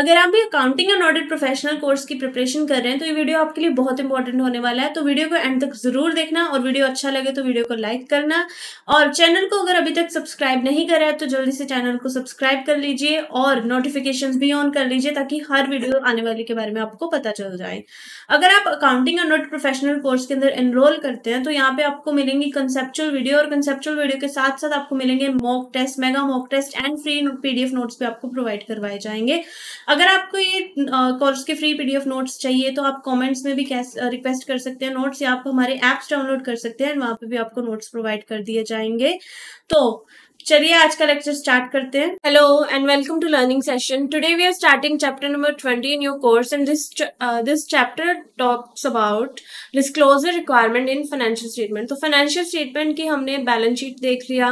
अगर आप भी accounting and audit professional course की प्रिपरेशन कर रहे हैं तो ये वीडियो आपके लिए बहुत इंपॉर्टेंट होने वाला है तो वीडियो को एंड तक जरूर देखना और वीडियो अच्छा लगे तो वीडियो को लाइक करना और चैनल को अगर अभी तक सब्सक्राइब नहीं करा है तो जल्दी से चैनल को सब्सक्राइब कर लीजिए और नोटिफिकेशन भी ऑन कर लीजिए ताकि हर वीडियो आने वाले के बारे में आपको पता चल जाए अगर आप accounting and audit professional course के अंदर एनरोल करते हैं तो यहाँ पे आपको मिलेंगी कंसेप्चुअल वीडियो और कंसेप्चुअल वीडियो के साथ साथ आपको मिलेंगे mock test mega mock test and free PDF notes भी आपको प्रोवाइड करवाए जाएंगे अगर आपको ये कोर्स के फ्री पीडीएफ नोट्स चाहिए तो आप कमेंट्स में भी रिक्वेस्ट कर सकते हैं नोट्स या आप हमारे ऐप्स डाउनलोड कर सकते हैं वहां पे भी आपको नोट्स प्रोवाइड कर दिए जाएंगे तो चलिए आज का लेक्चर स्टार्ट करते हैं hello and welcome to learning session today we are starting chapter number twenty in your course and this this chapter talks about disclosure requirement in financial statement तो फाइनेंशियल स्टेटमेंट की हमने balance sheet देख लिया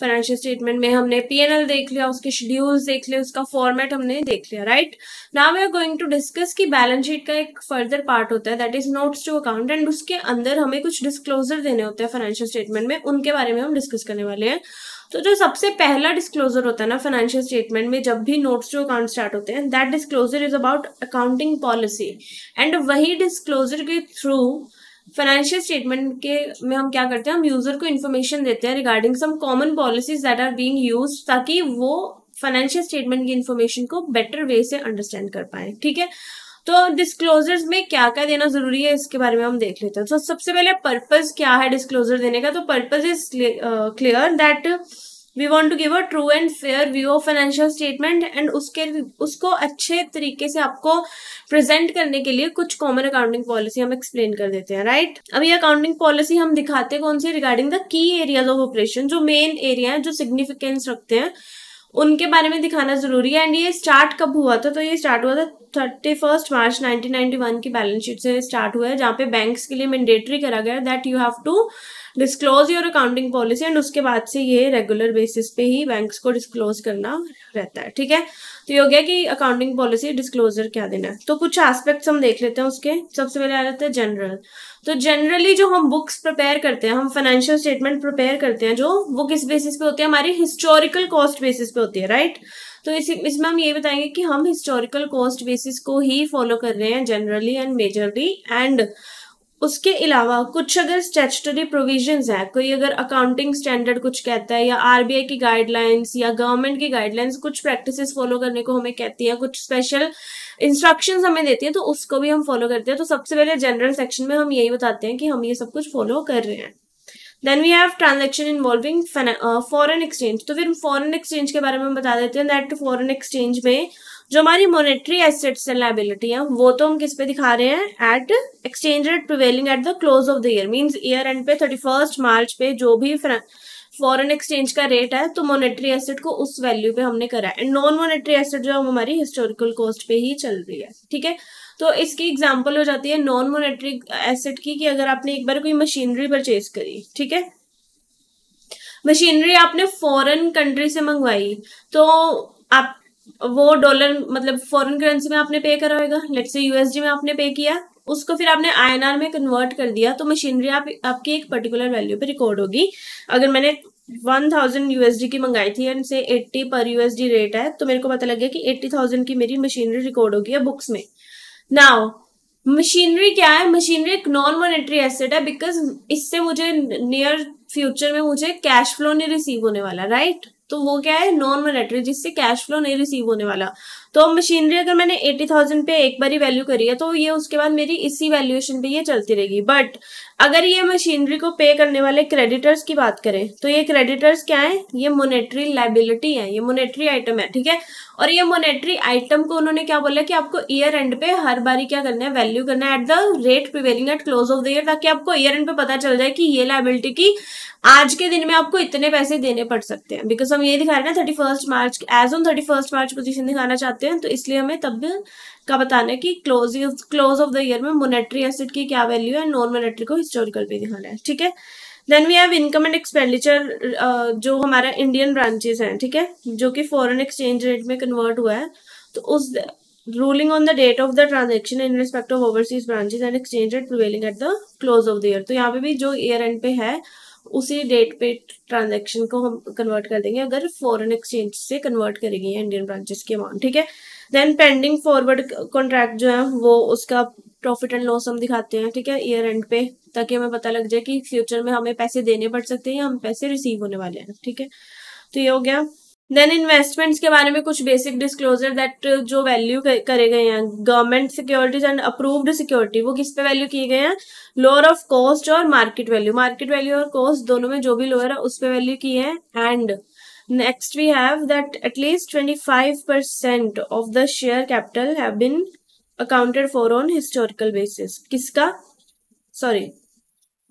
financial statement में हमने P देख लिया उसके शेड्यूल्स देख लिया उसका फॉर्मेट हमने देख लिया right now we are going to discuss की बैलेंस शीट का एक फर्दर पार्ट होता है that is notes to account and उसके अंदर हमें कुछ डिस्क्लोजर देने होते हैं फाइनेंशियल स्टेटमेंट में उनके बारे में हम डिस्कस करने वाले हैं तो जो सबसे पहला डिस्क्लोजर होता है ना फाइनेंशियल स्टेटमेंट में जब भी नोट्स जो अकाउंट स्टार्ट होते हैं that disclosure is about accounting policy and वही डिस्क्लोजर के थ्रू फाइनेंशियल स्टेटमेंट के में हम क्या करते हैं हम यूजर को इन्फॉर्मेशन देते हैं regarding some common policies that are being use ताकि वो फाइनेंशियल स्टेटमेंट की इन्फॉर्मेशन को बेटर वे से अंडरस्टैंड कर पाए ठीक है तो डिस्क्लोजर्स में क्या क्या देना जरूरी है इसके बारे में हम देख लेते हैं तो सबसे पहले पर्पज क्या है डिस्क्लोजर देने का तो purpose is clear that we want to give a true and fair view of financial statement and उसके उसको अच्छे तरीके से आपको प्रेजेंट करने के लिए कुछ कॉमन अकाउंटिंग पॉलिसी हम एक्सप्लेन कर देते हैं राइट right? अब ये अकाउंटिंग पॉलिसी हम दिखाते कौन सी regarding the key areas of operation जो मेन एरिया है जो सिग्निफिकेंस रखते हैं उनके बारे में दिखाना ज़रूरी है एंड ये स्टार्ट कब हुआ था तो ये स्टार्ट हुआ था थर्टी फर्स्ट मार्च 1991 की बैलेंस शीट से स्टार्ट हुआ है जहाँ पे बैंक्स के लिए मैंडेटरी करा गया that you have to disclose your accounting policy and उसके बाद से ये रेगुलर बेसिस पे ही बैंक्स को डिस्क्लोज करना रहता है ठीक है तो ये हो गया कि अकाउंटिंग पॉलिसी डिस्क्लोजर क्या देना है तो कुछ एस्पेक्ट्स हम देख लेते हैं उसके सबसे पहले आ जाते हैं जनरल तो जनरली जो हम बुक्स प्रिपेयर करते हैं हम फाइनेंशियल स्टेटमेंट प्रिपेयर करते हैं जो वो किस बेसिस पे होती है हमारी हिस्टोरिकल कॉस्ट बेसिस पे होती है राइट तो इसी इसमें हम ये बताएंगे कि हम हिस्टोरिकल कॉस्ट बेसिस को ही फॉलो कर रहे हैं जनरली एंड मेजरली एंड उसके अलावा कुछ अगर स्टेचुटरी प्रोविजंस है कोई अगर अकाउंटिंग स्टैंडर्ड कुछ कहता है या आरबीआई की गाइडलाइंस या गवर्नमेंट की गाइडलाइंस कुछ प्रैक्टिसेस फॉलो करने को हमें कहती है कुछ स्पेशल इंस्ट्रक्शंस हमें देती है तो उसको भी हम फॉलो करते हैं तो सबसे पहले जनरल सेक्शन में हम यही बताते हैं कि हम ये सब कुछ फॉलो कर रहे हैं then we have transaction involving foreign exchange तो फिर फॉरन एक्सचेंज के बारे में बता देते हैं दैट फॉरन एक्सचेंज में जो हमारी मोनेटरी एसेट्स एंड लाइबिलिटी है वो तो हम किस पे दिखा रहे हैं at exchange rate prevailing at the close of the year means year end पे थर्टी फर्स्ट मार्च पे जो भी फॉरेन एक्सचेंज का रेट है तो मोनेटरी एसेट को उस वैल्यू पे हमने करा है एंड नॉन मोनेटरी एसेट जो हमारी हिस्टोरिकल कॉस्ट पे ही चल रही है ठीक है तो इसकी एग्जाम्पल हो जाती है नॉन मोनेटरी एसेट की कि अगर आपने एक बार कोई मशीनरी परचेज करी ठीक है मशीनरी आपने फॉरेन कंट्री से मंगवाई तो आप वो डॉलर मतलब फॉरेन करेंसी में आपने पे करा होगा लेट से यूएसडी में आपने पे किया उसको फिर आपने आईएनआर में कन्वर्ट कर दिया तो मशीनरी आप आपकी एक पर्टिकुलर वैल्यू पे रिकॉर्ड होगी अगर मैंने वन थाउजेंड यूएसडी की मंगाई थी एंड से एट्टी पर यूएसडी रेट है तो मेरे को पता लग गया कि एट्टी थाउजेंड की मेरी मशीनरी रिकॉर्ड होगी है बुक्स में नाउ मशीनरी क्या है मशीनरी एक नॉन मॉनेटरी एसेट है बिकॉज इससे मुझे नियर फ्यूचर में मुझे कैश फ्लो नहीं रिसीव होने वाला राइट right? तो वो क्या है नॉन मोनेटरी जिससे कैश फ्लो नहीं रिसीव होने वाला तो मशीनरी अगर मैंने एटी थाउजेंड पे एक बार ही वैल्यू करी है तो ये उसके बाद मेरी इसी वैल्यूएशन पे ये चलती रहेगी बट अगर ये मशीनरी को पे करने वाले क्रेडिटर्स की बात करें तो ये क्रेडिटर्स क्या है ये मोनेटरी लाइबिलिटी है ये मोनेटरी आइटम है ठीक है और ये मोनेटरी आइटम को उन्होंने क्या बोला कि आपको ईयर एंड पे हर बारी क्या करना है वैल्यू करना है at the rate prevailing at close of the year ताकि आपको ईयर एंड पे पता चल जाए कि ये लाइबिलिटी की आज के दिन में आपको इतने पैसे देने पड़ सकते हैं बिकॉज हम ये दिखा रहे हैं thirty first March as on thirty first March position दिखाना चाहते आते हैं तो इसलिए हमें तब का बताना है कि close close of the year में मोनेट्री एसिड की क्या वैल्यू है नॉन मोनेट्री को हिस्टोरिकल पे दिखाना है ठीक है then we have income and expenditure जो हमारा इंडियन ब्रांचेस हैं ठीक है जो कि फॉरेन एक्सचेंज रेट में कन्वर्ट हुआ है तो उस ruling on the date of the transaction in respect of overseas branches and exchange rate prevailing at the close of the year तो यहाँ पे भी जो ईयर एंड पे है उसी डेट पे ट्रांजेक्शन को हम कन्वर्ट कर देंगे अगर फॉरेन एक्सचेंज से कन्वर्ट करेंगे इंडियन ब्रांचेस की अमाउंट ठीक है देन पेंडिंग फॉरवर्ड कॉन्ट्रैक्ट जो है वो उसका प्रॉफिट एंड लॉस हम दिखाते हैं ठीक है ईयर एंड पे ताकि हमें पता लग जाए कि फ्यूचर में हमें पैसे देने पड़ सकते हैं या हम पैसे रिसीव होने वाले हैं ठीक है तो ये हो गया देन इन्वेस्टमेंट्स के बारे में कुछ बेसिक डिस्क्लोजर दैट जो वैल्यू करे गए हैं government securities and approved security वो किस पे वैल्यू किए गए हैं लोअर ऑफ कॉस्ट और मार्केट वैल्यू मार्केट वैल्यू और कॉस्ट दोनों में जो भी लोअर है उस पे वैल्यू की है and next we have that at least twenty five percent of the share capital have been accounted for on historical basis किसका सॉरी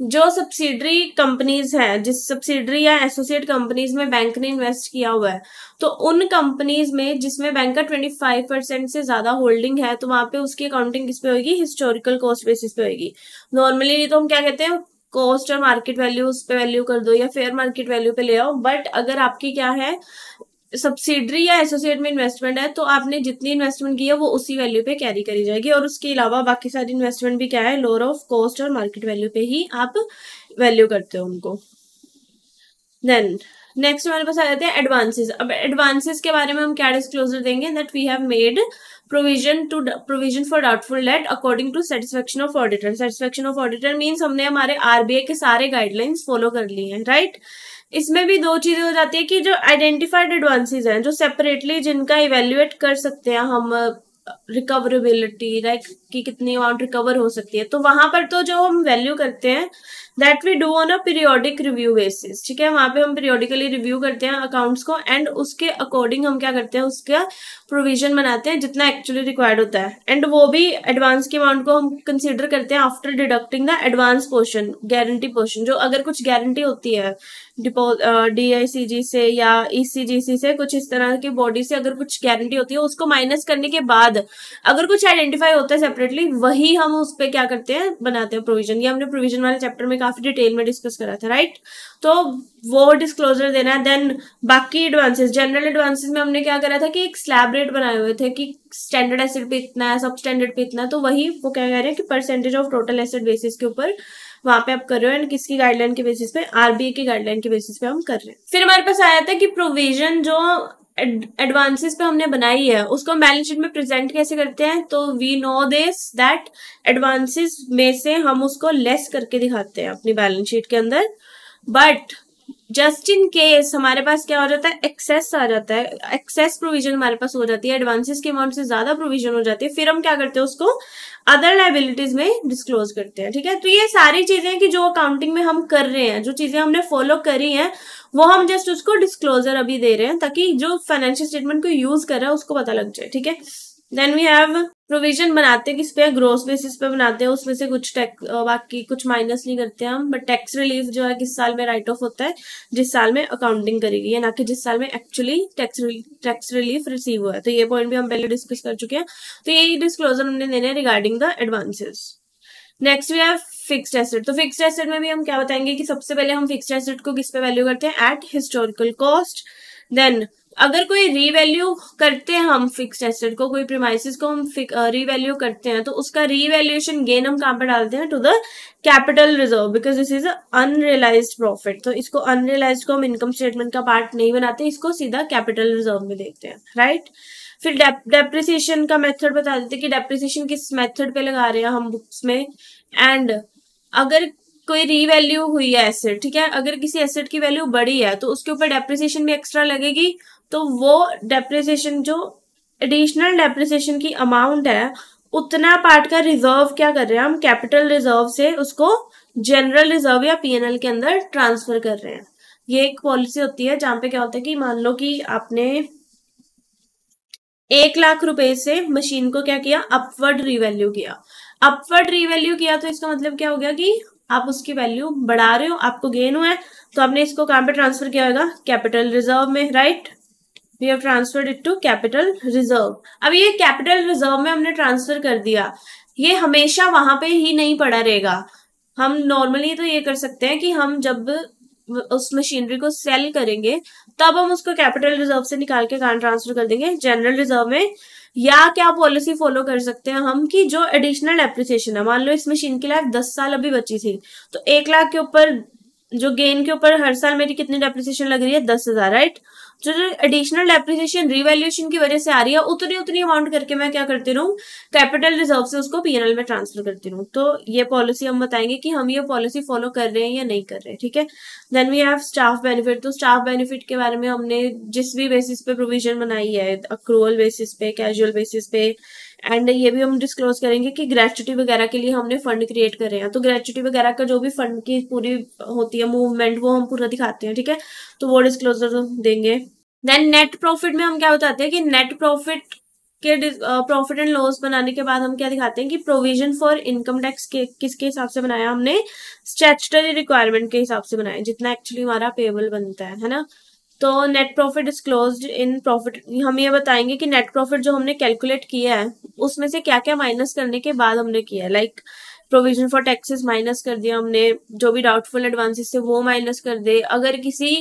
जो सब्सिडरी कंपनीज हैं जिस सब्सिडरी या एसोसिएट कंपनीज में बैंक ने इन्वेस्ट किया हुआ है तो उन कंपनीज में जिसमें बैंक का ट्वेंटी फाइव परसेंट से ज्यादा होल्डिंग है तो वहां पे उसकी अकाउंटिंग किस पे होगी हिस्टोरिकल कॉस्ट बेसिस पे होगी नॉर्मली तो हम क्या कहते हैं कॉस्ट और मार्केट वैल्यू उस पे वैल्यू कर दो या फेयर मार्केट वैल्यू पे ले आओ बट अगर आपकी क्या है सब्सिडरी या एसोसिएट में इन्वेस्टमेंट है तो आपने जितनी इन्वेस्टमेंट की है वो उसी वैल्यू पे कैरी करी जाएगी और उसके अलावा बाकी सारी इन्वेस्टमेंट भी क्या है लोअर ऑफ कॉस्ट और मार्केट वैल्यू पे ही आप वैल्यू करते हो उनको देन नेक्स्ट हमारे पास आ जाते हैं एडवांसेस अब एडवांसेस के बारे में हम क्या डिस्क्लोजर देंगे that we have made provision to provision for doubtful debt according to satisfaction of auditor satisfaction of auditor means हमने हमारे आरबीआई के सारे गाइडलाइंस फॉलो कर लिए हैं राइट right? इसमें भी दो चीजें हो जाती है कि जो आइडेंटिफाइड एडवांसिस हैं जो सेपरेटली जिनका इवेल्युएट कर सकते हैं हम रिकवरेबिलिटी लाइक कि कितनी अमाउंट रिकवर हो सकती है तो वहां पर तो जो हम वैल्यू करते हैं that we do on a periodic review basis ठीक है वहां पे हम पीरियोडिकली रिव्यू करते हैं अकाउंट्स को एंड उसके अकॉर्डिंग हम क्या करते हैं उसका प्रोविजन बनाते हैं जितना एक्चुअली रिक्वायर्ड होता है एंड वो भी एडवांस के अमाउंट को हम कंसिडर करते हैं after deducting the advance portion guarantee portion जो अगर कुछ गारंटी होती है डिपो डी से या ई e से कुछ इस तरह की बॉडी से अगर कुछ गारंटी होती है उसको माइनस करने के बाद अगर कुछ आइडेंटिफाई होता है सेपरेटली वही हम उस पर क्या करते हैं बनाते हैं प्रोविजन ये हमने प्रोविजन वाले चैप्टर में काफी डिटेल में डिस्कस करा था राइट तो वो डिस्क्लोजर देना है देन बाकी एडवांसेस जनरल एडवांसेस में हमने क्या करा था कि एक स्लैब रेट बनाए हुए थे कि स्टैंडर्ड एसिड पे इतना है सब स्टैंडर्ड पे इतना है तो वही वो क्या कह रहे हैं कि percentage of total asset basis के ऊपर वहां पे आप कर रहे हो एंड किसकी गाइडलाइन के बेसिस पे आरबीआई की गाइडलाइन के बेसिस पे हम कर रहे हैं फिर हमारे पास आया था कि प्रोविजन जो एडवांसेस पे हमने बनाई है उसको हम बैलेंस शीट में प्रेजेंट कैसे करते हैं तो we know this that advances में से हम उसको लेस करके दिखाते हैं अपनी बैलेंस शीट के अंदर बट जस्ट इन केस हमारे पास क्या हो जाता है एक्सेस आ जाता है एक्सेस प्रोविजन हमारे पास हो जाती है एडवांसेस के अमाउंट से ज्यादा प्रोविजन हो जाती है फिर हम क्या करते हैं उसको अदर लाइबिलिटीज में डिस्क्लोज करते हैं ठीक है तो ये सारी चीजें कि जो अकाउंटिंग में हम कर रहे हैं जो चीजें हमने फॉलो करी हैं वो हम जस्ट उसको डिस्क्लोजर अभी दे रहे हैं ताकि जो फाइनेंशियल स्टेटमेंट को यूज कर रहा है उसको पता लग जाए ठीक है देन वी हैव प्रोविजन बनाते हैं किस पे ग्रोस बेसिस पे बनाते हैं उसमें से कुछ टैक्स बाकी कुछ माइनस नहीं करते हम बट टैक्स रिलीफ जो है किस साल में राइट ऑफ होता है जिस साल में अकाउंटिंग करी गई है ना कि जिस साल में actually tax tax relief receive हुआ है तो ये पॉइंट भी हम पहले डिस्कस कर चुके हैं तो यही डिस्कलोजर हमने देने regarding the advances next we have fixed asset तो फिक्स्ड एसेट में भी हम क्या बताएंगे कि सबसे पहले हम फिक्स्ड एसेट को किस पे वैल्यू करते हैं एट हिस्टोरिकल कॉस्ट देन अगर कोई रीवैल्यू करते हैं हम फिक्स्ड एसेट को कोई प्रीमाइसिस को हम रीवैल्यू करते हैं तो उसका रीवैल्यूएशन गेन हम कहाँ पे डालते हैं to the capital reserve because this is unrealised profit तो इसको अनरियलाइज्ड को हम इनकम स्टेटमेंट का पार्ट नहीं बनाते इसको सीधा कैपिटल रिजर्व में देखते हैं राइट फिर डेप्रिसिएशन का मेथड बता देते हैं कि डेप्रिसिएशन किस मेथड पे लगा रहे हैं हम बुक्स में एंड अगर कोई रीवैल्यू हुई है एसेट ठीक है अगर किसी एसेट की वैल्यू बढ़ी है तो उसके ऊपर डेप्रिसिएशन भी एक्स्ट्रा लगेगी तो वो डेप्रिसिएशन जो एडिशनल डेप्रिसिएशन की अमाउंट है उतना पार्ट का रिजर्व क्या कर रहे हैं हम कैपिटल रिजर्व से उसको जनरल रिजर्व या पीएनएल के अंदर ट्रांसफर कर रहे हैं ये एक पॉलिसी होती है जहां पे क्या होता है कि मान लो कि आपने एक लाख रुपए से मशीन को क्या किया अपवर्ड रिवेल्यू किया अपवर्ड रीवैल्यू किया तो इसका मतलब क्या हो गया कि आप उसकी वैल्यू बढ़ा रहे हो आपको गेन हुआ है तो आपने इसको कहां पे ट्रांसफर किया होगा कैपिटल रिजर्व में right we have transferred it to capital reserve अब ये कैपिटल रिजर्व में हमने ट्रांसफर कर दिया ये हमेशा वहां पे ही नहीं पड़ा रहेगा हम नॉर्मली तो ये कर सकते हैं कि हम जब उस मशीनरी को सेल करेंगे तब हम उसको कैपिटल रिजर्व से निकाल के कहाँ ट्रांसफर कर देंगे जनरल रिजर्व में या क्या पॉलिसी फॉलो कर सकते हैं हम कि जो एडिशनल एप्रिसिएशन है मान लो इस मशीन की लाइफ दस साल अभी बची थी तो एक लाख के ऊपर जो गेन के ऊपर हर साल मेरी कितनी डेप्रिसिएशन लग रही है दस हजार राइट जो जो एडिशनल डेप्रिसिएशन रिवेल्यूशन की वजह से आ रही है उतनी उतनी अमाउंट करके मैं क्या करती रहूँ कैपिटल रिजर्व से उसको पीएनएल में ट्रांसफर करती रहूँ तो ये पॉलिसी हम बताएंगे कि हम ये पॉलिसी फॉलो कर रहे हैं या नहीं कर रहे हैं ठीक है then we have staff benefit तो स्टाफ बेनिफिट के बारे में हमने जिस भी बेसिस पे प्रोविजन बनाई है अक्रूअल बेसिस पे कैजुअल बेसिस पे एंड ये भी हम डिस्क्लोज करेंगे कि ग्रेचुटी वगैरह के लिए हमने फंड क्रिएट करे हैं तो ग्रेचुटी वगैरह का जो भी फंड की पूरी होती है मूवमेंट वो हम पूरा दिखाते हैं ठीक है तो वो डिस्क्लोजर देंगे देन नेट प्रॉफिट में हम क्या बताते हैं कि नेट प्रॉफिट के प्रॉफिट एंड लॉस बनाने के बाद हम क्या दिखाते हैं कि प्रोविजन फॉर इनकम टैक्स के किसके हिसाब से बनाया हमने स्टैचुटरी रिक्वायरमेंट के हिसाब से बनाया जितना एक्चुअली हमारा पेबल बनता है है ना तो net profit disclose in profit हम ये बताएंगे कि नेट प्रॉफिट जो हमने कैलकुलेट किया है उसमें से क्या क्या माइनस करने के बाद हमने किया है like provision for taxes minus कर दिया हमने जो भी डाउटफुल एडवांसेस थे वो माइनस कर दे अगर किसी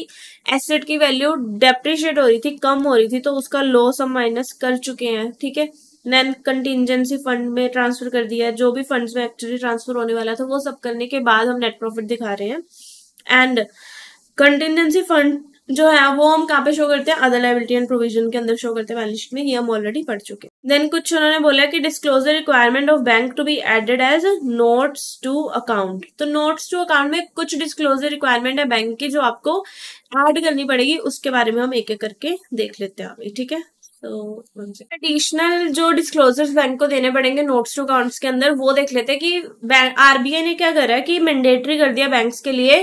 एसेट की वैल्यू डेप्रिशिएट हो रही थी कम हो रही थी तो उसका लॉस हम माइनस कर चुके हैं ठीक है नैन कंटिजेंसी फंड में ट्रांसफर कर दिया जो भी फंड में एक्चुअली ट्रांसफर होने वाला था वो सब करने के बाद हम नेट प्रॉफिट दिखा रहे हैं एंड कंटिजेंसी फंड जो है वो हम कहाँ पे शो करते हैं अदर लाइबिलिटी एंड प्रोविजन के अंदर शो करते हैं बैलेंस में ये हम ऑलरेडी पढ़ चुके हैं देन कुछ उन्होंने बोला कि disclosure requirement of bank to be added as notes to account तो नोट्स टू अकाउंट में कुछ डिस्क्लोजर रिक्वायरमेंट है बैंक की जो आपको एड करनी पड़ेगी उसके बारे में हम एक एक करके देख लेते हैं अभी ठीक है तो एडिशनल जो डिस्क्लोजर्स बैंक को देने पड़ेंगे नोट्स टू अकाउंट्स के अंदर वो देख लेते हैं कि आरबीआई ने क्या करा है कि मैंडेटरी कर दिया बैंक्स के लिए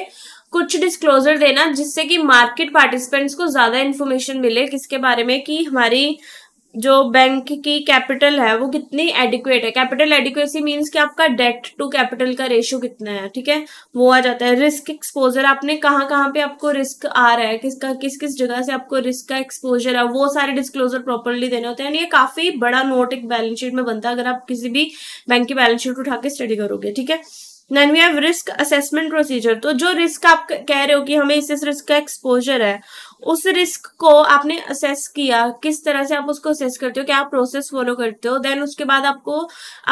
कुछ डिस्क्लोजर देना जिससे कि मार्केट पार्टिसिपेंट्स को ज़्यादा इन्फॉर्मेशन मिले किसके बारे में कि हमारी जो बैंक की कैपिटल है वो कितनी एडिक्वेट है कैपिटल एडिक्वेसी मीन्स कि आपका डेट टू कैपिटल का रेशियो कितना है ठीक है वो आ जाता है रिस्क एक्सपोजर आपने कहाँ कहाँ पे आपको रिस्क आ रहा है किसका किस किस जगह से आपको रिस्क का एक्सपोजर है वो सारे डिस्क्लोजर प्रॉपरली देने होते हैं ये काफी बड़ा नोट एक बैलेंस शीट में बनता है अगर आप किसी भी बैंक की बैलेंस शीट उठा के स्टडी करोगे ठीक है then we have risk assessment procedure तो जो रिस्क आप कह रहे हो कि हमें इस इस रिस्क का एक्सपोजर है उस रिस्क को आपने असेस किया किस तरह से आप उसको असेस करते हो क्या आप प्रोसेस फॉलो करते हो देन उसके बाद आपको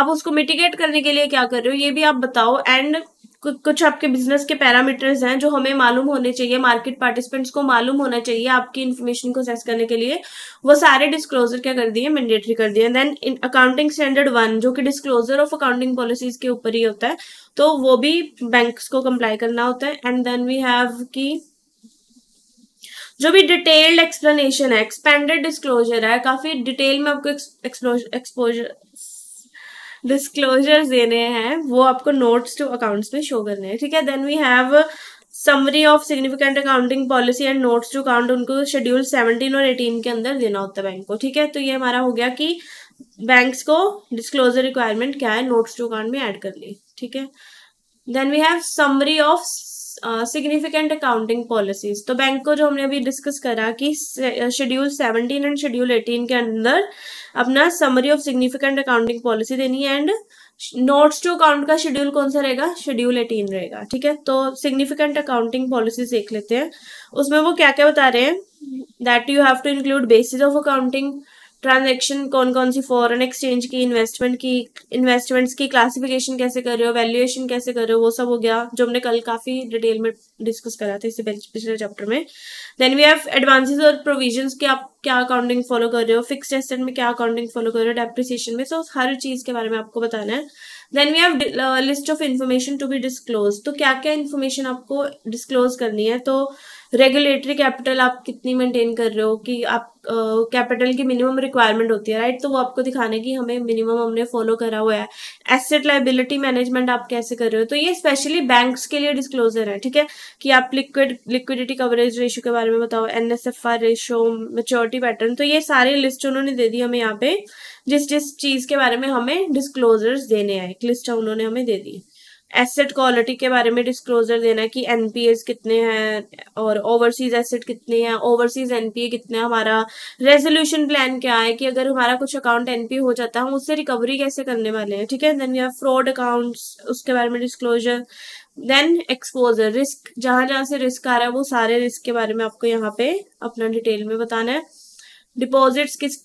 आप उसको मिटिगेट करने के लिए क्या कर रहे हो ये भी आप बताओ एंड कुछ आपके बिजनेस के पैरामीटर्स हैं जो हमें मालूम होने चाहिए मार्केट पार्टिसिपेंट्स को मालूम होना चाहिए आपकी इन्फॉर्मेशन को सेस करने के लिए वो सारे डिस्क्लोजर क्या कर दिए मैंडेटरी कर दिए देन अकाउंटिंग स्टैंडर्ड वन जो कि डिस्क्लोजर ऑफ अकाउंटिंग पॉलिसीज के ऊपर ही होता है तो वो भी बैंक्स को कंप्लाई करना होता है एंड देन वी हैव की जो भी डिटेल्ड एक्सप्लेनेशन है एक्सपेंडेड डिस्क्लोजर है काफी डिटेल में आपको एक्सपोजर डिस्क्लोजर्स देने हैं वो आपको नोट्स टू अकाउंट्स में शो करने हैं ठीक है then we have summary of significant accounting policy and notes to account उनको शेड्यूल सेवनटीन और एटीन के अंदर देना होता है बैंक को ठीक है तो ये हमारा हो गया कि बैंक्स को डिस्क्लोजर रिक्वायरमेंट क्या है नोट्स टू अकाउंट में ऐड कर ली ठीक है then we have summary of significant accounting policies तो बैंक को जो हमने अभी डिस्कस करा कि schedule seventeen and schedule eighteen के अंदर अपना summary of significant accounting policy देनी है एंड नोट्स टू अकाउंट का शेड्यूल कौन सा रहेगा शेड्यूल एटीन रहेगा ठीक है तो सिग्निफिकेंट अकाउंटिंग पॉलिसी देख लेते हैं उसमें वो क्या क्या बता रहे हैं that you have to include basis of accounting transaction कौन कौन सी फॉरन एक्सचेंज की इन्वेस्टमेंट की इन्वेस्टमेंट्स की क्लासिफिकेशन कैसे कर रहे हो वैल्यूएशन कैसे कर रहे हो वो सब हो गया जो हमने कल काफ़ी डिटेल में डिस्कस करा था इससे पिछले चैप्टर में देन वी हैव एडवांसेस और प्रोविजन के आप क्या अकाउंटिंग फॉलो कर रहे हो फिक्स एसेट में क्या अकाउंटिंग फॉलो कर रहे हो डेप्रिसिएशन में सो so, हर चीज़ के बारे में आपको बताना है then we have list of information to be disclose तो क्या क्या इन्फॉर्मेशन आपको डिस्क्लोज करनी है तो रेगुलेटरी कैपिटल आप कितनी मेंटेन कर रहे हो कि आप कैपिटल uh, की मिनिमम रिक्वायरमेंट होती है राइट तो वो आपको दिखाने की हमें मिनिमम हमने फॉलो करा हुआ है एसेट लाइबिलिटी मैनेजमेंट आप कैसे कर रहे हो तो ये स्पेशली बैंक्स के लिए डिस्क्लोजर है ठीक है कि आप लिक्विड लिक्विडिटी कवरेज रेशियो के बारे में बताओ N S F R ratio maturity pattern तो ये सारी लिस्ट उन्होंने दे दी हमें यहाँ पे जिस जिस चीज़ के बारे में हमें डिस्क्लोजर्स देने हैं एक लिस्ट उन्होंने हमें दे दी एसेट क्वालिटी के बारे में डिस्क्लोजर देना कि एनपीएस कितने हैं और ओवरसीज एसेट कितने हैं ओवरसीज एनपीए कितने हैं हमारा रेजोल्यूशन प्लान क्या है कि अगर हमारा कुछ अकाउंट एनपीए हो जाता है हम उससे रिकवरी कैसे करने वाले हैं ठीक है देन यू फ्रॉड अकाउंट्स उसके बारे में डिस्क्लोजर देन एक्सपोजर रिस्क जहां जहां से रिस्क आ रहा है वो सारे रिस्क के बारे में आपको यहाँ पे अपना डिटेल में बताना है डिपॉजिट्स किस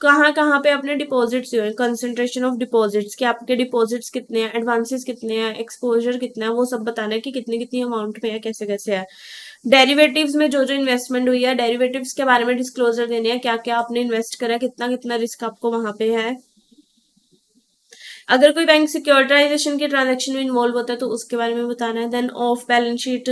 कहाँ कहाँ पे अपने डिपॉजिट्स हुए कंसंट्रेशन ऑफ डिपॉजिट्स कि आपके डिपॉजिट्स कितने हैं एडवांसेस कितने हैं एक्सपोजर कितना है वो सब बताना है कि कितनी कितनी अमाउंट में है कैसे कैसे है डेरिवेटिव्स में जो जो इन्वेस्टमेंट हुई है डेरिवेटिव्स के बारे में डिस्क्लोजर देने हैं क्या क्या आपने इन्वेस्ट करा कितना कितना रिस्क आपको वहाँ पे है अगर कोई बैंक सिक्योरिटाइजेशन के ट्रांजेक्शन में इन्वॉल्व होता है तो उसके बारे में बताना है then off balance sheet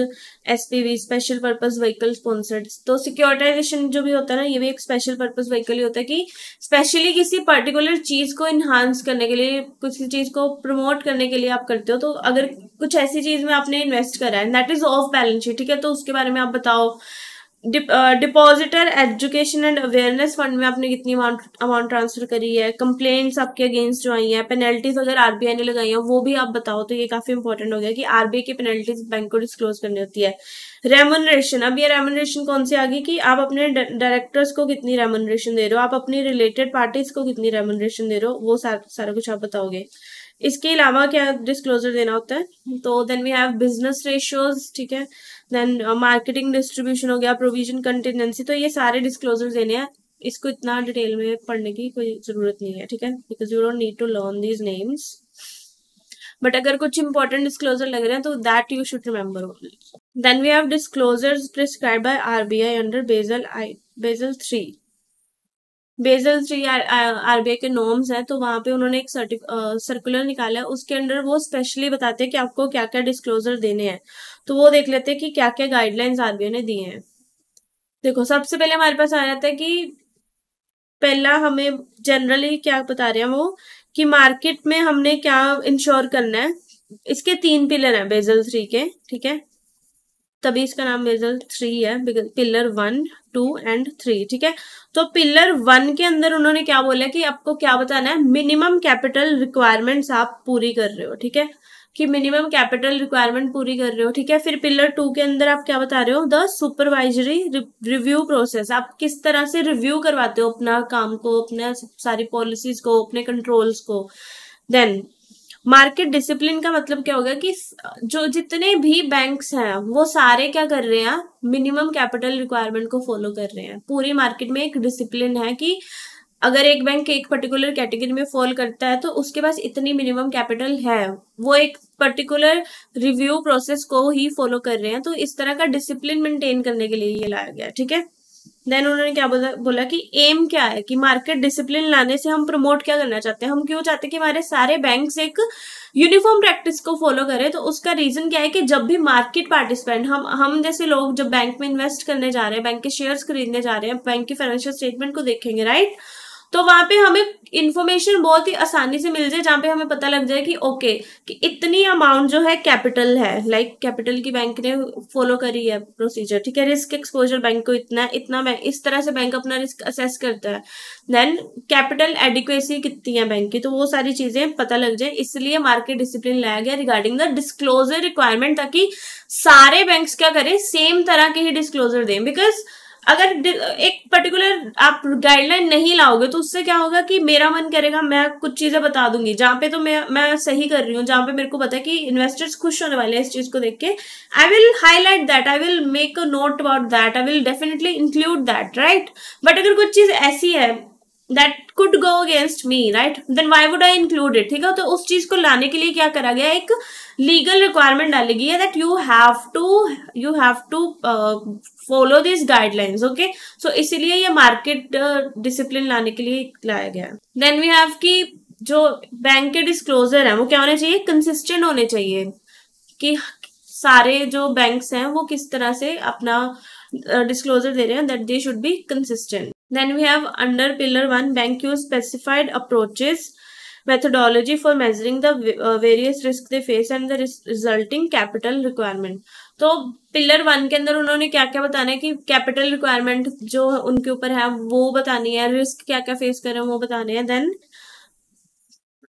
SPV special purpose vehicle sponsored तो सिक्योरिटाइजेशन जो भी होता है ना ये भी एक स्पेशल पर्पज व्हीकल ही होता है कि स्पेशली किसी पर्टिकुलर चीज को इन्हांस करने के लिए किसी चीज को प्रमोट करने के लिए आप करते हो तो अगर कुछ ऐसी चीज में आपने इन्वेस्ट करा है that is off balance sheet ठीक है तो उसके बारे में आप बताओ depositor education and awareness fund में आपने कितनी अमाउंट अमाउंट ट्रांसफर करी है कंप्लेंट्स आपके अगेंस्ट जो आई हैं पेनल्टीज अगर आरबीआई ने लगाई हैं वो भी आप बताओ तो ये काफी इंपॉर्टेंट हो गया कि आरबीआई की पेनल्टीज बैंक को डिस्क्लोज करनी होती है रेमोनरेशन अब ये रेमोनरेशन कौन सी आ गई कि आप अपने डायरेक्टर्स को कितनी रेमोनरेशन दे रहे हो आप अपनी रिलेटेड पार्टीज को कितनी रेमोनरेशन दे रहे हो वो सारा सारा कुछ आप बताओगे इसके अलावा क्या डिस्क्लोजर देना होता है तो then we have business ratios ठीक है देन मार्केटिंग डिस्ट्रीब्यूशन हो गया प्रोविजन कंटिजेंसी तो ये सारे डिस्क्लोजर देने हैं इसको इतना डिटेल में पढ़ने की कोई जरूरत नहीं है ठीक है because you don't need to learn these names but अगर कुछ इंपॉर्टेंट डिस्क्लोजर लग रहे हैं तो that you should remember only then we have disclosures prescribe by RBI under Basel I Basel three Basel three RBI के norms हैं तो वहां पे उन्होंने एक सर्कुलर निकाला है उसके अंडर वो स्पेशली बताते हैं कि आपको क्या क्या डिस्क्लोजर देने हैं तो वो देख लेते हैं कि क्या क्या गाइडलाइंस आरबीआई ने दिए हैं देखो सबसे पहले हमारे पास आ जाता है कि पहला हमें जनरली क्या बता रहे हैं वो कि मार्केट में हमने क्या इंश्योर करना है इसके तीन पिलर हैं बेजल थ्री के ठीक है तभी इसका नाम रिजल्ट थ्री है pillar one two and three ठीक है तो पिलर वन के अंदर उन्होंने क्या बोला कि आपको क्या बताना है मिनिमम कैपिटल रिक्वायरमेंट्स आप पूरी कर रहे हो ठीक है कि मिनिमम कैपिटल रिक्वायरमेंट पूरी कर रहे हो ठीक है फिर पिलर टू के अंदर आप क्या बता रहे हो द सुपरवाइजरी रिव्यू प्रोसेस आप किस तरह से रिव्यू करवाते हो अपना काम को अपने सारी पॉलिसीज को अपने कंट्रोल्स को देन मार्केट डिसिप्लिन का मतलब क्या होगा कि जो जितने भी बैंक्स हैं वो सारे क्या कर रहे हैं मिनिमम कैपिटल रिक्वायरमेंट को फॉलो कर रहे हैं पूरी मार्केट में एक डिसिप्लिन है कि अगर एक बैंक एक पर्टिकुलर कैटेगरी में फॉल करता है तो उसके पास इतनी मिनिमम कैपिटल है वो एक पर्टिकुलर रिव्यू प्रोसेस को ही फॉलो कर रहे हैं तो इस तरह का डिसिप्लिन मेंटेन करने के लिए ये लाया गया ठीक है देन उन्होंने क्या बोला बोला कि एम क्या है कि मार्केट डिसिप्लिन लाने से हम प्रमोट क्या करना चाहते हैं हम क्यों चाहते हैं कि हमारे सारे बैंक्स एक यूनिफॉर्म प्रैक्टिस को फॉलो करें तो उसका रीजन क्या है कि जब भी मार्केट पार्टिसिपेंट हम हम जैसे लोग जब बैंक में इन्वेस्ट करने जा रहे हैं बैंक के शेयर्स खरीदने जा रहे हैं बैंक के फाइनेंशियल स्टेटमेंट को देखेंगे राइट right? तो वहां पे हमें इन्फॉर्मेशन बहुत ही आसानी से मिल जाए जहाँ पे हमें पता लग जाए कि ओके कि इतनी अमाउंट जो है कैपिटल है लाइक like, कैपिटल की बैंक ने फॉलो करी है प्रोसीजर ठीक है रिस्क एक्सपोजर बैंक को इतना इतना बैंक इस तरह से बैंक अपना रिस्क असेस करता है देन कैपिटल एडिक्वेसी कितनी है बैंक की तो वो सारी चीजें पता लग जाए इसलिए मार्केट डिसिप्लिन लाया गया रिगार्डिंग द डिस्कलोजर रिक्वायरमेंट ताकि सारे बैंक क्या करें सेम तरह के ही डिस्कलोजर दें बिकॉज अगर एक पर्टिकुलर आप गाइडलाइन नहीं लाओगे तो उससे क्या होगा कि मेरा मन करेगा मैं कुछ चीजें बता दूंगी जहाँ पे तो मैं मैं सही कर रही हूँ जहाँ पे मेरे को पता है कि इन्वेस्टर्स खुश होने वाले हैं इस चीज को देख के I will highlight that I will make a note about that I will definitely include that right but अगर कुछ चीज ऐसी है that could go against me right then why would I include it ठीक है तो उस चीज को लाने के लिए क्या करा गया एक लीगल रिक्वायरमेंट डाली गई है that you have to you have to follow this guidelines okay so इसीलिए ये मार्केट डिसिप्लिन uh, लाने के लिए लाया गया है देन वी हैव की जो बैंक के डिस्क्लोजर है वो क्या होने चाहिए कंसिस्टेंट होने चाहिए कि सारे जो बैंक्स हैं वो किस तरह से अपना डिस्क्लोजर uh, दे रहे हैं that they should be consistent then we have under pillar one bank you specified approaches methodology for measuring the various risk they face and the resulting capital requirement तो पिलर वन के अंदर उन्होंने क्या क्या बताना है कि कैपिटल रिक्वायरमेंट जो उनके ऊपर है वो बतानी है रिस्क क्या क्या फेस कर रहे हैं वो बताने हैं then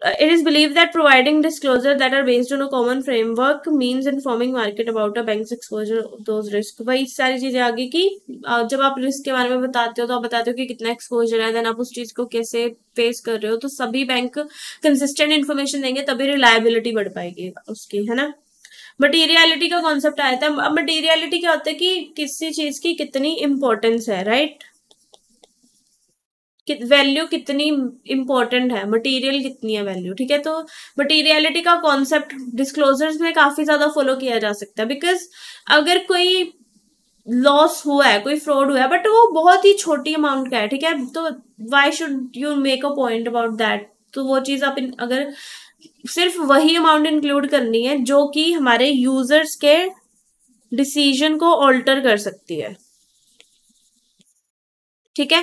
it is believe that providing disclosure that are based on a common framework means informing market about a bank exposure those risk वही सारी चीजें आगे की uh, जब आप रिस्क के बारे में बताते हो तो आप बताते हो कि कितना एक्सपोजर है देन आप उस चीज को कैसे फेस कर रहे हो तो सभी बैंक कंसिस्टेंट इन्फॉर्मेशन देंगे तभी रिलायबिलिटी बढ़ पाएगी उसकी है ना मटेरियलिटी का कॉन्सेप्ट आया था अब मटेरियलिटी क्या होता है कि किसी चीज की कितनी इंपॉर्टेंस है राइट वैल्यू कितनी इंपॉर्टेंट है मटेरियल कितनी है वैल्यू ठीक है तो मटेरियलिटी का कॉन्सेप्ट डिस्क्लोजर्स में काफी ज्यादा फॉलो किया जा सकता है बिकॉज अगर कोई लॉस हुआ है कोई फ्रॉड हुआ है बट वो बहुत ही छोटी अमाउंट का है ठीक है तो why should you make a point about that तो वो चीज आप अगर सिर्फ वही अमाउंट इंक्लूड करनी है जो कि हमारे यूजर्स के डिसीजन को ऑल्टर कर सकती है ठीक है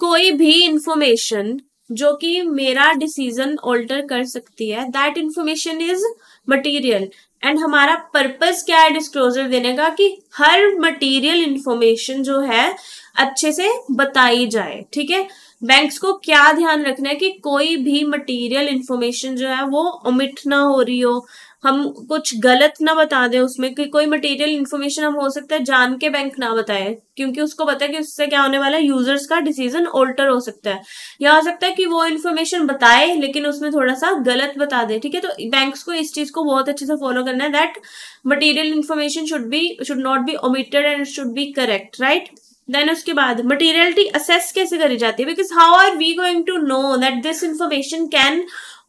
कोई भी इंफॉर्मेशन जो कि मेरा डिसीजन ऑल्टर कर सकती है that information is material and हमारा पर्पस क्या है डिस्क्लोजर देने का कि हर मटेरियल इंफॉर्मेशन जो है अच्छे से बताई जाए ठीक है बैंक्स को क्या ध्यान रखना है कि कोई भी मटेरियल इंफॉर्मेशन जो है वो ओमिट ना हो रही हो हम कुछ गलत ना बता दें उसमें कि कोई मटेरियल इन्फॉर्मेशन हम हो सकता है जान के बैंक ना बताए क्योंकि उसको पता है कि उससे क्या होने वाला है यूजर्स का डिसीजन ऑल्टर हो सकता है या हो सकता है कि वो इन्फॉर्मेशन बताए लेकिन उसमें थोड़ा सा गलत बता दे ठीक है तो बैंक्स को इस चीज को बहुत अच्छे से फॉलो करना है that material information should be should not be omitted and should be correct right then उसके बाद मटेरियलिटी असेस कैसे करी जाती है because how are we going to know that this information can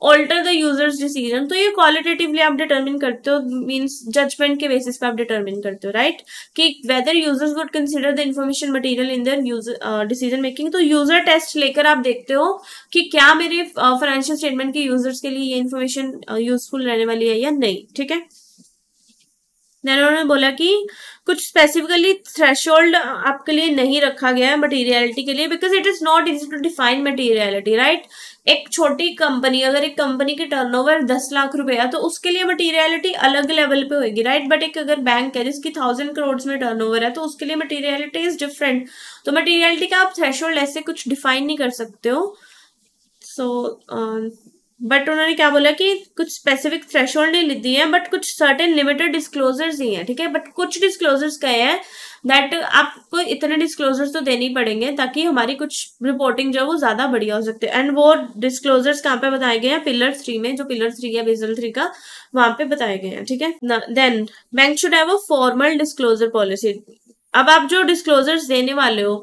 alter the users decision तो ये qualitatively आप determine करते हो मीन्स जजमेंट के बेसिस पे आप डिटर्मिन करते हो राइट कि whether users would consider the information material in their use decision making तो यूजर टेस्ट लेकर आप देखते हो कि क्या मेरे फाइनेंशियल uh, स्टेटमेंट के यूजर्स के लिए ये इन्फॉर्मेशन यूजफुल uh, रहने वाली है या नहीं ठीक है देन उन्होंने बोला कि कुछ स्पेसिफिकली थ्रेश आपके लिए नहीं रखा गया है मटेरियलिटी के लिए because it is not easy to define materiality right एक छोटी कंपनी अगर एक कंपनी की टर्नओवर दस लाख रुपया तो उसके लिए मटेरियलिटी अलग लेवल पे होगी राइट बट एक अगर बैंक है जिसकी थाउजेंड करोड़ में टर्नओवर है तो उसके लिए मटीरियालिटी इज डिफरेंट तो मटेरियलिटी तो का आप थ्रेश ऐसे कुछ डिफाइन नहीं कर सकते हो सो so, uh, बट उन्होंने क्या बोला कि कुछ स्पेसिफिक थ्रेश ही दी है बट कुछ सर्टेन लिमिटेड डिस्क्लोजर्स ही हैं ठीक है बट कुछ डिस्क्लोजर्स कहे हैं दैट आपको इतने डिस्क्लोजर्स तो देने ही पड़ेंगे ताकि हमारी कुछ रिपोर्टिंग जो है वो ज़्यादा बढ़िया हो सकती है एंड वो डिस्क्लोजर्स कहाँ पे बताए गए हैं पिलर थ्री में जो पिलर थ्री है विजल थ्री का वहाँ पे बताए गए हैं ठीक है then bank should have a formal disclosure policy अब आप जो डिस्क्लोजर्स देने वाले हो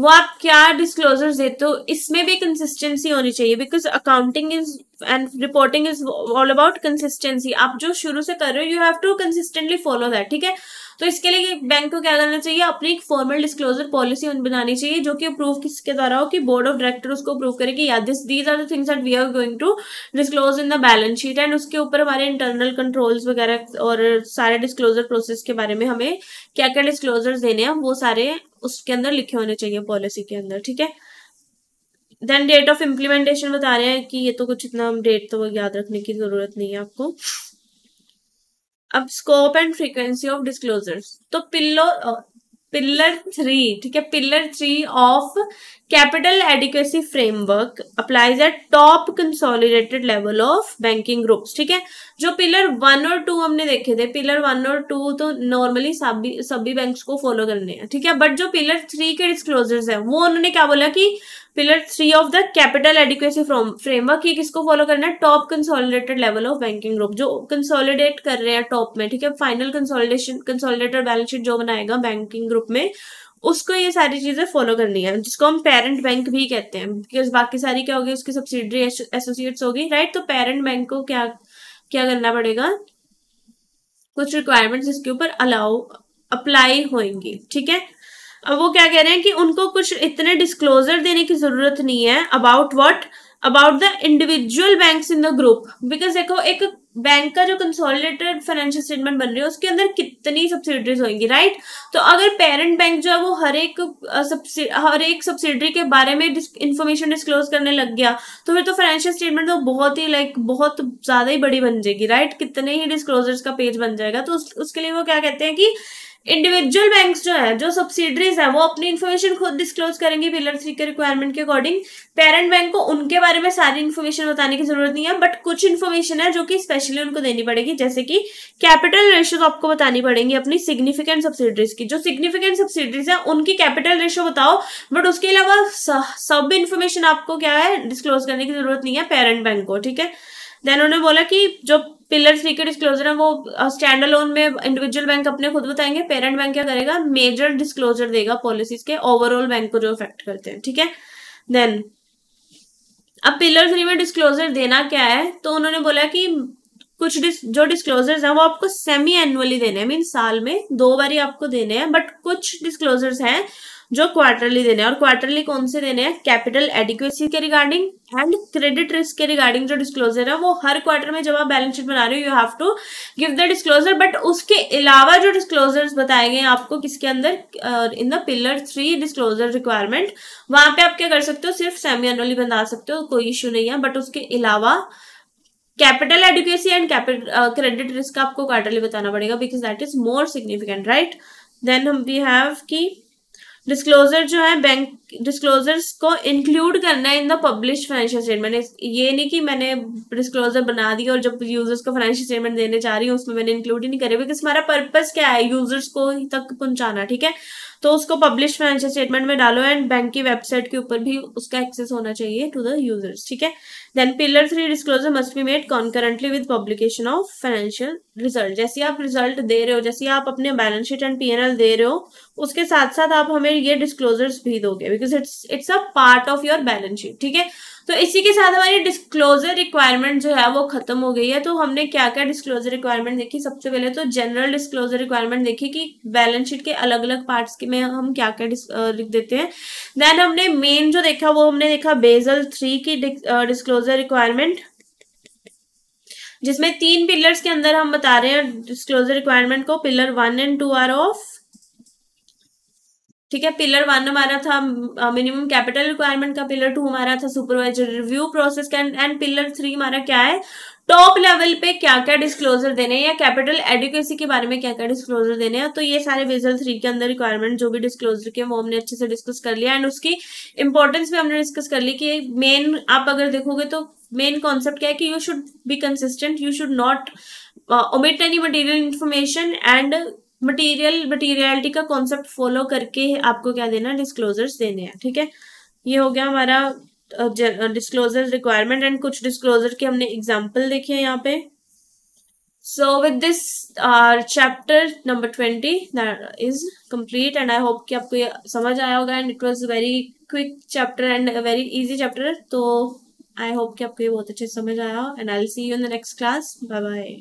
वो आप क्या डिस्कलोजर देते हो इसमें भी कंसिस्टेंसी होनी चाहिए because accounting is and reporting is all about consistency आप जो शुरू से कर रहे हो you have to consistently follow that ठीक है तो इसके लिए बैंक को क्या करना चाहिए अपनी एक फॉर्मल डिस्क्लोजर पॉलिसी बनानी चाहिए जो कि अप्रूव किसके द्वारा हो कि बोर्ड ऑफ डायरेक्टर उसको अप्रूव करे कि या this these are the things that we are going to disclose in the balance sheet and उसके ऊपर हमारे इंटरनल कंट्रोल्स वगैरह और सारे डिस्क्लोजर प्रोसेस के बारे में हमें क्या क्या डिस्कलोजर देने हैं वो सारे उसके अंदर लिखे होने चाहिए पॉलिसी के अंदर ठीक है देन डेट ऑफ इम्प्लीमेंटेशन बता रहे हैं कि ये तो कुछ इतना डेट तो याद रखने की ज़रूरत नहीं है आपको अब scope and frequency of disclosures तो पिल्लो पिलर थ्री ठीक है pillar three of capital adequacy framework applies at top consolidated level of banking groups ठीक है जो पिलर वन और टू हमने देखे थे पिलर वन और टू तो नॉर्मली सभी सभी बैंक्स को फॉलो करने हैं ठीक है बट जो पिलर थ्री के डिस्क्लोजर्स हैं वो उन्होंने क्या बोला कि pillar three of the capital adequacy framework ये किसको फॉलो करना है top consolidated level of banking group जो कंसोलिडेट कर रहे हैं टॉप में ठीक है final consolidation consolidated balance sheet जो बनाएगा बैंकिंग ग्रुप में उसको ये सारी चीजें फॉलो करनी है जिसको हम पेरेंट बैंक भी कहते हैं बिकॉज बाकी सारी क्या होगी उसकी सब्सिडरी एसोसिएट्स होगी राइट तो पेरेंट बैंक को क्या क्या करना पड़ेगा कुछ रिक्वायरमेंट्स इसके ऊपर अलाउ अप्लाई होएंगी ठीक है वो क्या कह रहे हैं कि उनको कुछ इतने डिस्क्लोजर देने की जरूरत नहीं है about what about the individual bank in the group because देखो एक बैंक का जो कंसोलिडेटेड फाइनेंशियल स्टेटमेंट बन रही है उसके अंदर कितनी सब्सिडरीज होंगी राइट तो अगर पेरेंट बैंक जो है वो हर एक हर एक सब्सिडरी के बारे में इंफॉर्मेशन डिस्क्लोज करने लग गया तो फिर तो फाइनेंशियल स्टेटमेंट तो बहुत ही लाइक बहुत ज्यादा ही बड़ी बन जाएगी राइट कितने ही डिस्क्लोजर्स का पेज बन जाएगा तो उस, उसके लिए वो क्या कहते हैं कि इंडिविजुअल बैंक्स जो है जो सब्सिडरीज है वो अपनी इन्फॉर्मेशन खुद डिस्क्लोज करेंगे पिलर थ्री के रिक्वायरमेंट के अकॉर्डिंग पेरेंट बैंक को उनके बारे में सारी इन्फॉर्मेशन बताने की जरूरत नहीं है बट कुछ इन्फॉर्मेशन है जो कि स्पेशली उनको देनी पड़ेगी जैसे कि कैपिटल तो आपको बतानी पड़ेगी अपनी सिग्निफिकेंट सब्सिडरीज की जो सिग्निफिकेंट सब्सिडरीज है उनकी कैपिटल रेशो बताओ बट उसके अलावा सब इन्फॉर्मेशन आपको क्या है डिस्क्लोज करने की जरूरत नहीं है पेरेंट बैंक को ठीक है देन उन्होंने बोला कि जो पिलर्स वीके डिस्क्लोजर है वो स्टैंड अलोन में इंडिविजुअल बैंक अपने खुद बताएंगे पेरेंट बैंक क्या करेगा मेजर डिस्क्लोजर देगा पॉलिसीज के ओवरऑल बैंक को जो इफेक्ट करते हैं ठीक है देन अब पिलर थ्री में डिस्क्लोजर देना क्या है तो उन्होंने बोला कि कुछ डिस, जो डिस्क्लोजर्स हैं वो आपको सेमी एनुअली देने हैं मीन साल में दो बारी आपको देने हैं बट कुछ डिस्क्लोजर्स हैं जो क्वार्टरली देने हैं और क्वार्टरली कौन से देने हैं कैपिटल एडिक्वेसी के रिगार्डिंग एंड क्रेडिट रिस्क के रिगार्डिंग जो डिस्क्लोजर है वो हर क्वार्टर में जब आप बैलेंस शीट बना रहे हो you have to give the disclosure but उसके अलावा जो डिस्क्लोजर्स बताए गए आपको किसके अंदर in the pillar three disclosure requirement वहां पे आप क्या कर सकते हो सिर्फ सेमी एनुअली बना सकते हो कोई इश्यू नहीं है बट उसके अलावा capital adequacy and capital credit risk आपको क्वार्टरली बताना पड़ेगा because that is more significant right then हम वी हैव की डिस्क्लोजर जो है बैंक डिस्क्लोजर्स को इंक्लूड करना है in the publish financial statement ये नहीं कि मैंने डिस्क्लोजर बना दिया और जब यूजर्स को फाइनेंशियल स्टेटमेंट देने जा रही हूँ उसमें मैंने इंक्लूड ही नहीं करे बिकॉज हमारा पर्पस क्या है यूजर्स को तक पहुंचाना ठीक है तो उसको पब्लिश फाइनेंशियल स्टेटमेंट में डालो एंड बैंक की वेबसाइट के ऊपर भी उसका एक्सेस होना चाहिए टू द यूजर्स ठीक है then pillar three disclosure must be made concurrently with publication of financial result जैसे आप रिजल्ट दे रहे हो जैसे आप अपने बैलेंस शीट एंड पी दे रहे हो उसके साथ साथ आप हमें ये डिस्क्लोजर्स भी दोगे because it's it's a part of your balance sheet ठीक है तो इसी के साथ हमारी डिस्क्लोजर रिक्वायरमेंट जो है वो खत्म हो गई है तो हमने क्या क्या डिस्क्लोजर रिक्वायरमेंट देखी सबसे पहले तो जनरल डिस्क्लोजर रिक्वायरमेंट देखी कि बैलेंस शीट के अलग अलग पार्ट्स के में हम क्या क्या लिख देते हैं देन हमने मेन जो देखा वो हमने देखा बेजल थ्री की डिस्क्लोजर रिक्वायरमेंट जिसमें तीन पिलर्स के अंदर हम बता रहे हैं डिस्क्लोजर रिक्वायरमेंट को pillar one and two are of ठीक है पिलर वन हमारा था मिनिमम कैपिटल रिक्वायरमेंट का पिलर टू हमारा था सुपरवाइजर रिव्यू प्रोसेस का एंड पिलर थ्री हमारा क्या है टॉप लेवल पे क्या क्या डिस्क्लोजर देने हैं या कैपिटल एडुकेसी के बारे में क्या क्या डिस्क्लोजर देने हैं तो ये सारे विजल थ्री के अंदर रिक्वायरमेंट जो भी डिस्क्लोजर के वो हमने अच्छे से डिस्कस कर लिया एंड उसकी इंपॉर्टेंस भी हमने डिस्कस कर ली कि मेन आप अगर देखोगे तो मेन कॉन्सेप्ट क्या है कि you should be consistent you should not omit any material information and material materiality का कॉन्सेप्ट फॉलो करके आपको क्या देना डिस्क्लोजर्स देने हैं ठीक है ये हो गया हमारा डिस्क्लोजर रिक्वायरमेंट एंड कुछ डिस्कलोजर के हमने एग्जाम्पल देखे हैं यहाँ पे so with this chapter number twenty is complete and I hope कि आपको ये समझ आया होगा and it was very quick chapter and very easy chapter तो आई होप कि आपको ये बहुत अच्छे समझ आया हो and I see you in the next class bye bye